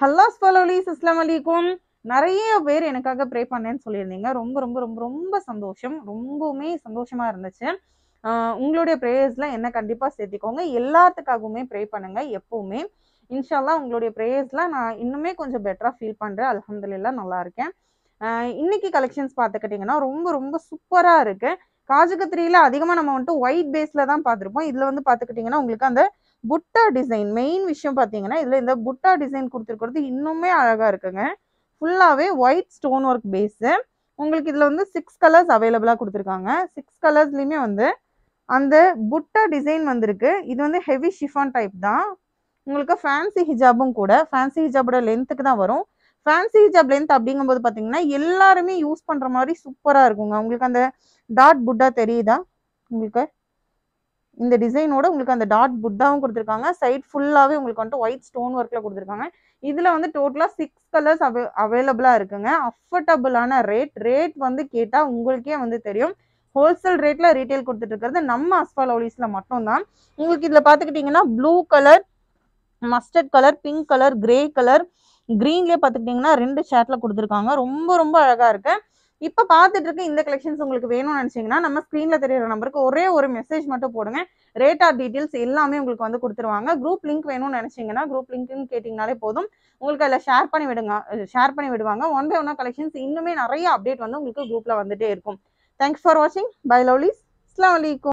ஹல்லாஸ் ஃபலோலிஸ் இஸ்லாம் அலிகும் நிறைய பேர் எனக்காக ப்ரே பண்ணேன்னு சொல்லியிருந்தீங்க ரொம்ப ரொம்ப ரொம்ப ரொம்ப சந்தோஷம் ரொம்பவுமே சந்தோஷமா இருந்துச்சு உங்களுடைய ப்ரேயர்ஸ்லாம் என்ன கண்டிப்பாக சேர்த்திக்கோங்க எல்லாத்துக்காகவுமே ப்ரே பண்ணுங்க எப்பவுமே இன்ஷால்லா உங்களுடைய ப்ரேயர்ஸ்லாம் நான் இன்னுமே கொஞ்சம் பெட்டராக ஃபீல் பண்ணுறேன் அலமதுல்லா நல்லா இருக்கேன் இன்னைக்கு கலெக்ஷன்ஸ் பார்த்துக்கிட்டிங்கன்னா ரொம்ப ரொம்ப சூப்பராக இருக்குது காஜகத்திரியில அதிகமா நம்ம வந்துட்டு ஒயிட் பேஸ்ல தான் பார்த்துருப்போம் இதுல வந்து பாத்துக்கிட்டீங்கன்னா உங்களுக்கு அந்த புட்டா டிசைன் மெயின் விஷயம் பாத்தீங்கன்னா இதுல இந்த புட்டா டிசைன் கொடுத்துருக்கிறது இன்னுமே அழகா இருக்குங்க ஃபுல்லாவே ஒயிட் ஸ்டோன் ஒர்க் பேஸு உங்களுக்கு இதில் வந்து சிக்ஸ் கலர்ஸ் அவைலபிளாக கொடுத்துருக்காங்க சிக்ஸ் கலர்ஸ்லேயுமே வந்து அந்த புட்டா டிசைன் வந்திருக்கு இது வந்து ஹெவி ஷிஃபான் டைப் தான் உங்களுக்கு ஃபேன்சி ஹிஜாபும் கூட ஃபேன்சி ஹிஜாபோட லென்த்துக்கு தான் வரும் ஃபேன்சி ஹிஜாப் லென்த் அப்படிங்கும்போது பார்த்தீங்கன்னா எல்லாருமே யூஸ் பண்ணுற மாதிரி சூப்பராக இருக்குங்க உங்களுக்கு அந்த டாட் புட்டா தெரியுதா உங்களுக்கு இந்த டிசைனோட உங்களுக்கு அந்த டாட் புட்டாவும் கொடுத்துருக்காங்க சைட் ஃபுல்லாகவே உங்களுக்கு வந்துட்டு ஒயிட் ஸ்டோன் ஒர்க்கில் கொடுத்துருக்காங்க இதில் வந்து டோட்டலாக சிக்ஸ் கலர்ஸ் அவை அவைலபிளாக இருக்குங்க அஃபர்டபுளான ரேட் ரேட் வந்து கேட்டால் உங்களுக்கே வந்து தெரியும் ஹோல்சேல் ரேட்டில் ரீட்டைல் கொடுத்துட்டு இருக்கிறது நம்ம அஸ்பால் ஒலிஸில் மட்டும்தான் உங்களுக்கு இதில் பார்த்துக்கிட்டிங்கன்னா blue colour mustard colour pink colour grey colour கிரீன்லேயே பார்த்துக்கிட்டிங்கன்னா ரெண்டு ஷர்ட்டில் கொடுத்துருக்காங்க ரொம்ப ரொம்ப அழகாக இருக்கு இப்போ பார்த்துட்டு இருக்க இந்த கலெக்ஷன்ஸ் உங்களுக்கு வேணும்னு நினச்சிங்கன்னா நம்ம ஸ்க்ரீனில் தெரியுற நம்பருக்கு ஒரே ஒரு மெசேஜ் மட்டும் போடுங்க ரேட் ஆஃப் டீட்டெயில்ஸ் எல்லாமே உங்களுக்கு வந்து கொடுத்துருவாங்க குரூப் லிங்க் வேணும்னு நினச்சிங்கன்னா குரூப் லிங்க்னு கேட்டிங்கனாலே போதும் உங்களுக்கு அதில் ஷேர் பண்ணி விடுங்க ஷேர் பண்ணி விடுவாங்க ஒன் பை ஒன்னா கலெக்ஷன்ஸ் இன்னுமே நிறைய அப்டேட் வந்து உங்களுக்கு குரூப்பில் வந்துட்டே இருக்கும் தேங்க்ஸ் ஃபார் வாட்சிங் பை லவ்லீஸ் அஸ்லாம் வலைக்கும்